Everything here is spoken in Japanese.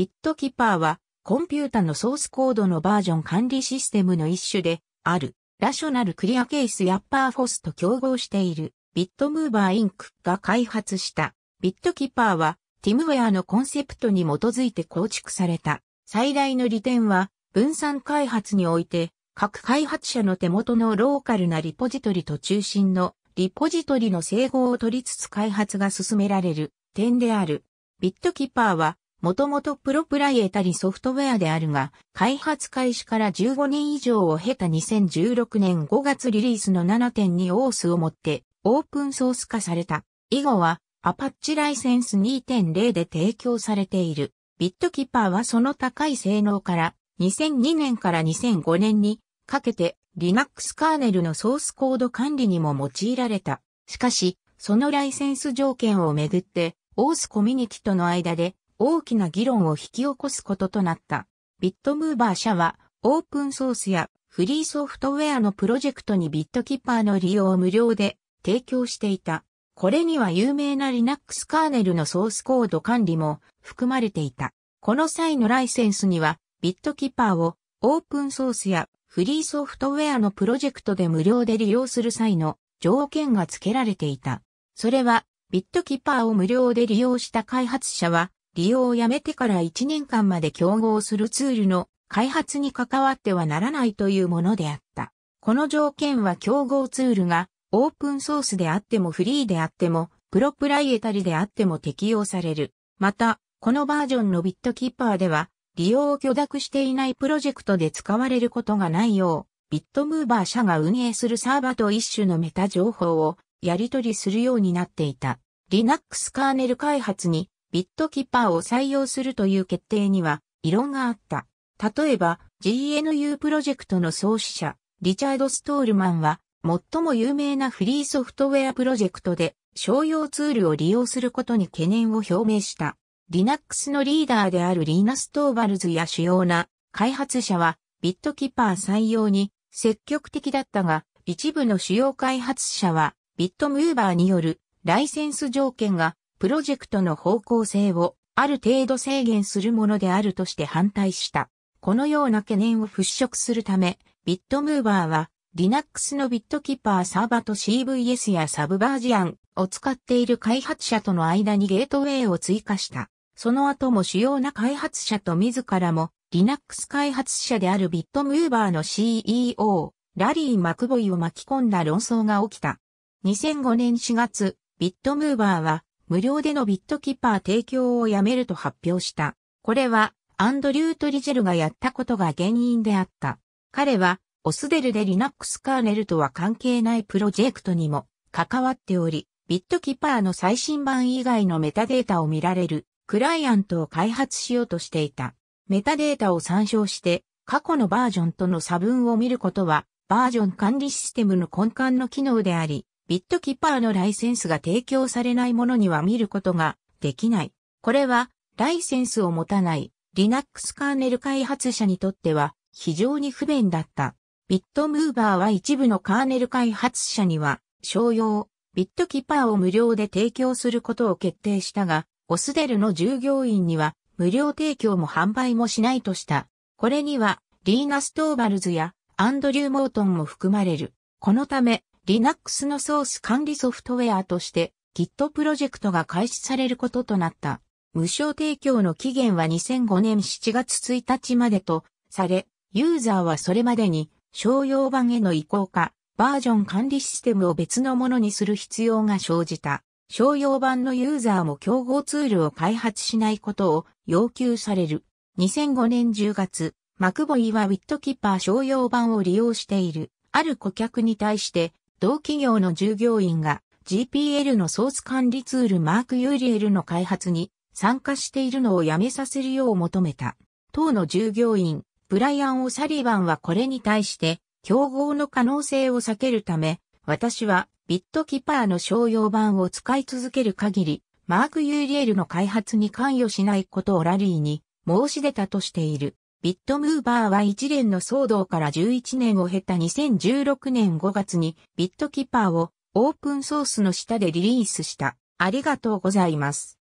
ビットキパーは、コンピュータのソースコードのバージョン管理システムの一種で、ある、ラショナルクリアケースやパーフォスと競合している、ビットムーバーインクが開発した、ビットキパーは、ティムウェアのコンセプトに基づいて構築された。最大の利点は、分散開発において、各開発者の手元のローカルなリポジトリと中心のリポジトリの整合を取りつつ開発が進められる点である。ビットキパーはもともとプロプライエタリソフトウェアであるが、開発開始から15年以上を経た2016年5月リリースの7.2オースをもってオープンソース化された。以後はアパッチライセンス2.0で提供されている。ビットキーパーはその高い性能から2002年から2005年にかけて Linux カーネルのソースコード管理にも用いられた。しかし、そのライセンス条件をめぐって、オースコミュニティとの間で大きな議論を引き起こすこととなった。ビットムーバー社はオープンソースやフリーソフトウェアのプロジェクトにビットキッパーの利用を無料で提供していた。これには有名な Linux カーネルのソースコード管理も含まれていた。この際のライセンスにはビットキッパーをオープンソースやフリーソフトウェアのプロジェクトで無料で利用する際の条件が付けられていた。それはビットキッパーを無料で利用した開発者は利用をやめてから1年間まで競合するツールの開発に関わってはならないというものであった。この条件は競合ツールがオープンソースであってもフリーであってもプロプライエタリであっても適用される。また、このバージョンのビットキッパーでは利用を許諾していないプロジェクトで使われることがないよう、ビットムーバー社が運営するサーバと一種のメタ情報をやり取りするようになっていた。Linux カーネル開発にビットキパーを採用するという決定には異論があった。例えば GNU プロジェクトの創始者リチャード・ストールマンは最も有名なフリーソフトウェアプロジェクトで商用ツールを利用することに懸念を表明した。Linux のリーダーであるリーナス・トーバルズや主要な開発者はビットキパー採用に積極的だったが一部の主要開発者はビットムーバーによるライセンス条件がプロジェクトの方向性をある程度制限するものであるとして反対した。このような懸念を払拭するため、ビットムーバーは Linux のビットキーパーサーバと CVS やサブバージアンを使っている開発者との間にゲートウェイを追加した。その後も主要な開発者と自らも Linux 開発者であるビットムーバーの CEO、ラリー・マクボイを巻き込んだ論争が起きた。2005年4月、ビットムーバーは無料でのビットキッパー提供をやめると発表した。これは、アンドリュー・トリジェルがやったことが原因であった。彼は、オスデルで Linux カーネルとは関係ないプロジェクトにも関わっており、ビットキッパーの最新版以外のメタデータを見られるクライアントを開発しようとしていた。メタデータを参照して過去のバージョンとの差分を見ることはバージョン管理システムの根幹の機能であり、ビットキッパーのライセンスが提供されないものには見ることができない。これは、ライセンスを持たない Linux カーネル開発者にとっては非常に不便だった。ビットムーバーは一部のカーネル開発者には、商用、ビットキッパーを無料で提供することを決定したが、オスデルの従業員には無料提供も販売もしないとした。これには、リーナ・ストーバルズやアンドリュー・モートンも含まれる。このため、Linux のソース管理ソフトウェアとして Git プロジェクトが開始されることとなった。無償提供の期限は2005年7月1日までとされ、ユーザーはそれまでに商用版への移行か、バージョン管理システムを別のものにする必要が生じた。商用版のユーザーも競合ツールを開発しないことを要求される。2005年10月、マクボイはウィットキッパー商用版を利用している。ある顧客に対して同企業の従業員が GPL のソース管理ツールマークユーリエルの開発に参加しているのをやめさせるよう求めた。当の従業員、ブライアン・オ・サリバンはこれに対して、競合の可能性を避けるため、私はビットキパーの商用版を使い続ける限り、マーク・ユーリエルの開発に関与しないことをラリーに申し出たとしている。ビットムーバーは一連の騒動から11年を経た2016年5月にビットキパーをオープンソースの下でリリースした。ありがとうございます。